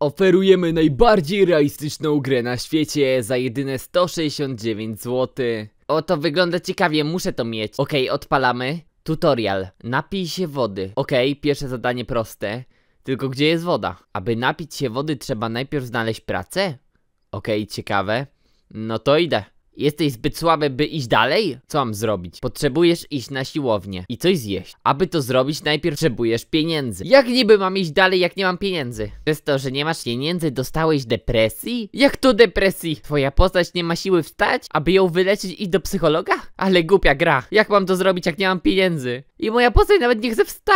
Oferujemy najbardziej realistyczną grę na świecie za jedyne 169 zł. O, to wygląda ciekawie, muszę to mieć. Okej, okay, odpalamy. Tutorial. Napij się wody. Okej, okay, pierwsze zadanie proste. Tylko gdzie jest woda? Aby napić się wody trzeba najpierw znaleźć pracę? Okej, okay, ciekawe. No to idę. Jesteś zbyt słaby, by iść dalej? Co mam zrobić? Potrzebujesz iść na siłownię i coś zjeść. Aby to zrobić, najpierw potrzebujesz pieniędzy. Jak niby mam iść dalej, jak nie mam pieniędzy? Przez to, że nie masz pieniędzy, dostałeś depresji? Jak to depresji? Twoja postać nie ma siły wstać, aby ją wyleczyć i do psychologa? Ale głupia gra. Jak mam to zrobić, jak nie mam pieniędzy? I moja postać nawet nie chce wstać.